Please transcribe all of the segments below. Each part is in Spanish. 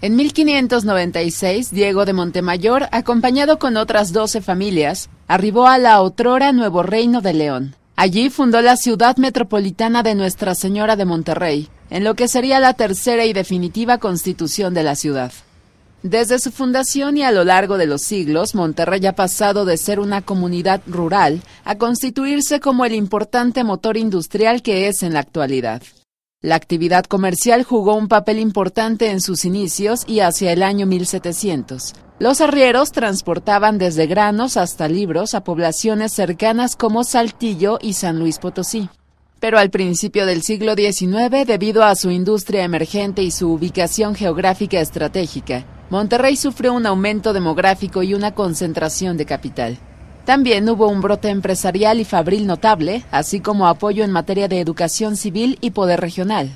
En 1596, Diego de Montemayor, acompañado con otras doce familias, arribó a la otrora Nuevo Reino de León. Allí fundó la ciudad metropolitana de Nuestra Señora de Monterrey, en lo que sería la tercera y definitiva constitución de la ciudad. Desde su fundación y a lo largo de los siglos, Monterrey ha pasado de ser una comunidad rural a constituirse como el importante motor industrial que es en la actualidad. La actividad comercial jugó un papel importante en sus inicios y hacia el año 1700. Los arrieros transportaban desde granos hasta libros a poblaciones cercanas como Saltillo y San Luis Potosí. Pero al principio del siglo XIX, debido a su industria emergente y su ubicación geográfica estratégica, Monterrey sufrió un aumento demográfico y una concentración de capital. También hubo un brote empresarial y fabril notable, así como apoyo en materia de educación civil y poder regional.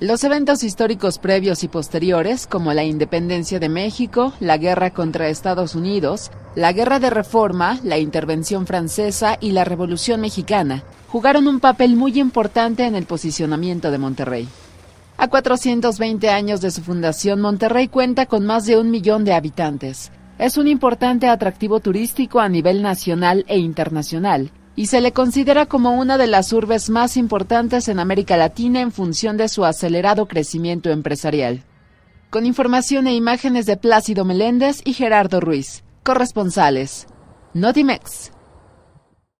Los eventos históricos previos y posteriores, como la independencia de México, la guerra contra Estados Unidos, la guerra de reforma, la intervención francesa y la revolución mexicana, jugaron un papel muy importante en el posicionamiento de Monterrey. A 420 años de su fundación, Monterrey cuenta con más de un millón de habitantes, es un importante atractivo turístico a nivel nacional e internacional y se le considera como una de las urbes más importantes en América Latina en función de su acelerado crecimiento empresarial. Con información e imágenes de Plácido Meléndez y Gerardo Ruiz, corresponsales. Notimex.